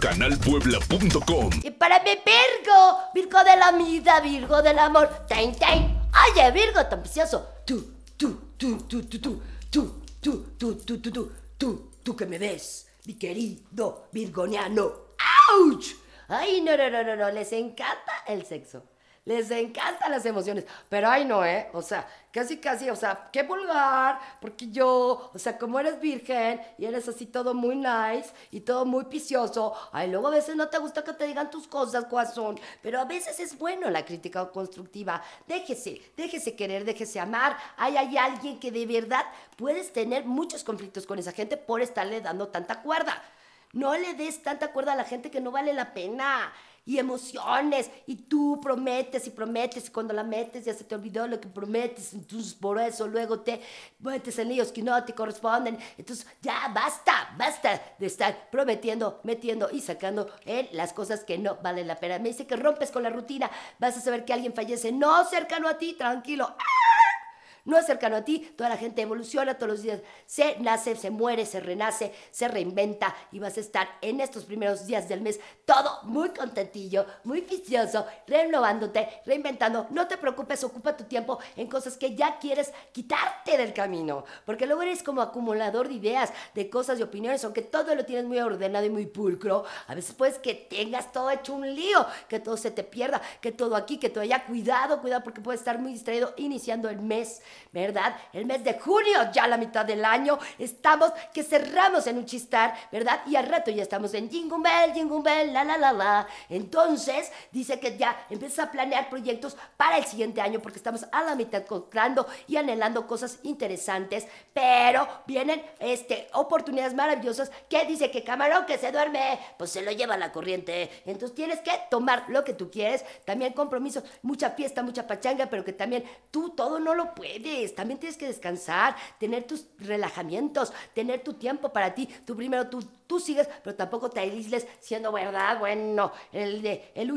Canalpuebla.com. Y para mi Virgo, Virgo de la vida, Virgo del amor. Ten, Oye, Virgo, tan precioso. Tú, tú, tú, tú, tú, tú, tú, tú, tú, tú, tú, tú, tú, tú que me ves, mi querido virgoniano. ¡Auch! Ay, no, no, no, no, no, les encanta el sexo les encantan las emociones, pero ay no, ¿eh? O sea, casi, casi, o sea, qué vulgar, porque yo, o sea, como eres virgen y eres así todo muy nice y todo muy picioso, ay, luego a veces no te gusta que te digan tus cosas, corazón, pero a veces es bueno la crítica constructiva. Déjese, déjese querer, déjese amar. Ay, hay alguien que de verdad puedes tener muchos conflictos con esa gente por estarle dando tanta cuerda. No le des tanta cuerda a la gente que no vale la pena y emociones, y tú prometes y prometes, y cuando la metes ya se te olvidó lo que prometes, entonces por eso luego te metes en ellos que no te corresponden, entonces ya basta, basta de estar prometiendo, metiendo y sacando en las cosas que no valen la pena. Me dice que rompes con la rutina, vas a saber que alguien fallece, no cercano a ti, tranquilo, no es cercano a ti, toda la gente evoluciona todos los días, se nace, se muere, se renace, se reinventa y vas a estar en estos primeros días del mes todo muy contentillo, muy vicioso, renovándote, reinventando. No te preocupes, ocupa tu tiempo en cosas que ya quieres quitarte del camino, porque luego eres como acumulador de ideas, de cosas, y opiniones, aunque todo lo tienes muy ordenado y muy pulcro, a veces puedes que tengas todo hecho un lío, que todo se te pierda, que todo aquí, que todo allá, cuidado, cuidado, porque puedes estar muy distraído iniciando el mes ¿verdad? El mes de junio, ya la mitad del año, estamos que cerramos en un chistar, ¿verdad? Y al rato ya estamos en jingumbel, jingumel la, la, la, la. Entonces, dice que ya empieza a planear proyectos para el siguiente año porque estamos a la mitad comprando y anhelando cosas interesantes, pero vienen este, oportunidades maravillosas que dice que camarón que se duerme, pues se lo lleva la corriente. Entonces tienes que tomar lo que tú quieres, también compromisos, mucha fiesta, mucha pachanga, pero que también tú todo no lo puedes también tienes que descansar, tener tus relajamientos, tener tu tiempo para ti. Tú primero, tú, tú sigues, pero tampoco te aisles, siendo verdad, bueno, el de el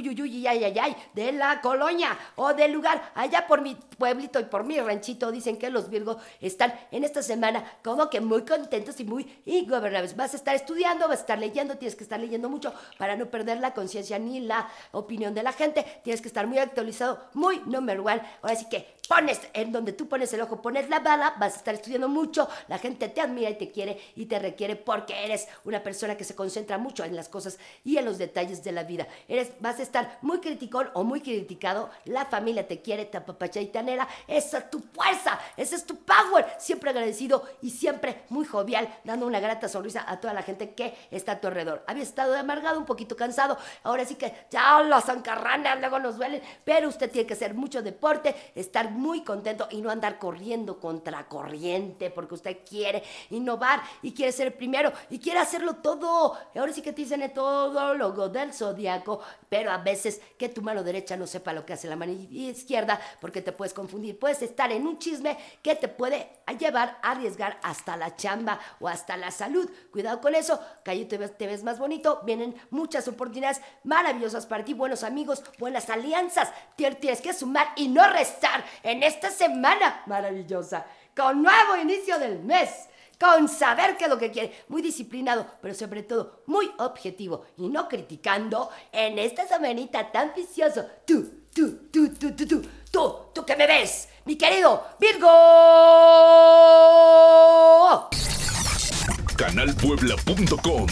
de la colonia o del lugar allá por mi pueblito y por mi ranchito. Dicen que los virgos están en esta semana como que muy contentos y muy ingobernables. Vas a estar estudiando, vas a estar leyendo, tienes que estar leyendo mucho para no perder la conciencia ni la opinión de la gente. Tienes que estar muy actualizado, muy number one. Ahora sí que pones, en donde tú pones el ojo, pones la bala, vas a estar estudiando mucho, la gente te admira y te quiere y te requiere porque eres una persona que se concentra mucho en las cosas y en los detalles de la vida. Eres, vas a estar muy criticón o muy criticado, la familia te quiere, te apapacha y esa es tu fuerza, ese es tu power, siempre agradecido y siempre muy jovial, dando una grata sonrisa a toda la gente que está a tu alrededor. Había estado amargado, un poquito cansado, ahora sí que ya las zancarranas luego nos duelen, pero usted tiene que hacer mucho deporte, estar muy muy contento y no andar corriendo contra corriente porque usted quiere innovar y quiere ser el primero y quiere hacerlo todo. Ahora sí que te dicen el todólogo del zodiaco, pero a veces que tu mano derecha no sepa lo que hace la mano izquierda porque te puedes confundir. Puedes estar en un chisme que te puede llevar a arriesgar hasta la chamba o hasta la salud. Cuidado con eso, que te ves, te ves más bonito. Vienen muchas oportunidades maravillosas para ti, buenos amigos, buenas alianzas. Tienes que sumar y no restar en esta semana maravillosa, con nuevo inicio del mes, con saber qué es lo que quiere, muy disciplinado, pero sobre todo muy objetivo y no criticando en esta semanita tan vicioso. Tú, tú, tú, tú, tú, tú, tú, tú que me ves, mi querido Virgo. Canalpuebla.com